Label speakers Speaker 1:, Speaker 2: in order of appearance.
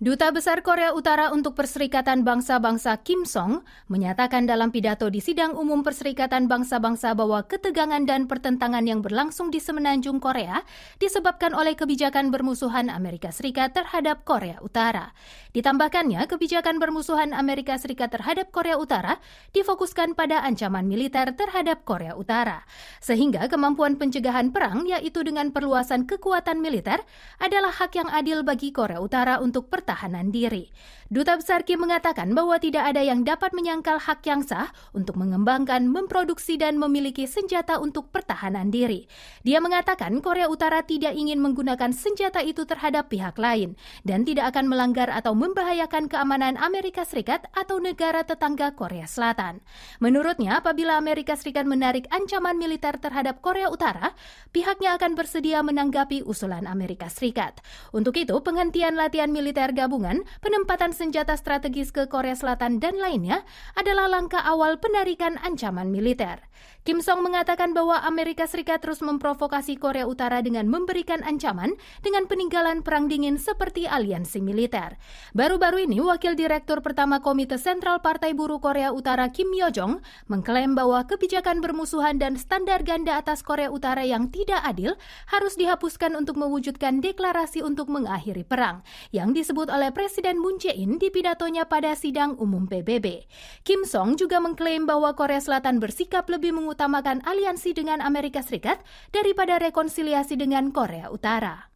Speaker 1: Duta Besar Korea Utara untuk Perserikatan Bangsa-Bangsa Kim Song menyatakan dalam pidato di sidang umum Perserikatan Bangsa-Bangsa bahwa ketegangan dan pertentangan yang berlangsung di semenanjung Korea disebabkan oleh kebijakan bermusuhan Amerika Serikat terhadap Korea Utara. Ditambahkannya, kebijakan bermusuhan Amerika Serikat terhadap Korea Utara difokuskan pada ancaman militer terhadap Korea Utara. Sehingga kemampuan pencegahan perang yaitu dengan perluasan kekuatan militer adalah hak yang adil bagi Korea Utara untuk pertahanan tahanan diri. Duta Besar Kim mengatakan bahwa tidak ada yang dapat menyangkal hak yang sah untuk mengembangkan, memproduksi, dan memiliki senjata untuk pertahanan diri. Dia mengatakan Korea Utara tidak ingin menggunakan senjata itu terhadap pihak lain dan tidak akan melanggar atau membahayakan keamanan Amerika Serikat atau negara tetangga Korea Selatan. Menurutnya, apabila Amerika Serikat menarik ancaman militer terhadap Korea Utara, pihaknya akan bersedia menanggapi usulan Amerika Serikat. Untuk itu, penghentian latihan militer gabungan, penempatan senjata strategis ke Korea Selatan dan lainnya adalah langkah awal penarikan ancaman militer. Kim Song mengatakan bahwa Amerika Serikat terus memprovokasi Korea Utara dengan memberikan ancaman dengan peninggalan Perang Dingin seperti aliansi militer. Baru-baru ini, Wakil Direktur Pertama Komite Sentral Partai Buruh Korea Utara Kim Yo Jong mengklaim bahwa kebijakan bermusuhan dan standar ganda atas Korea Utara yang tidak adil harus dihapuskan untuk mewujudkan deklarasi untuk mengakhiri perang yang disebut oleh Presiden Moon Jae-in di pidatonya pada sidang umum PBB. Kim Song juga mengklaim bahwa Korea Selatan bersikap lebih mengutamakan aliansi dengan Amerika Serikat daripada rekonsiliasi dengan Korea Utara.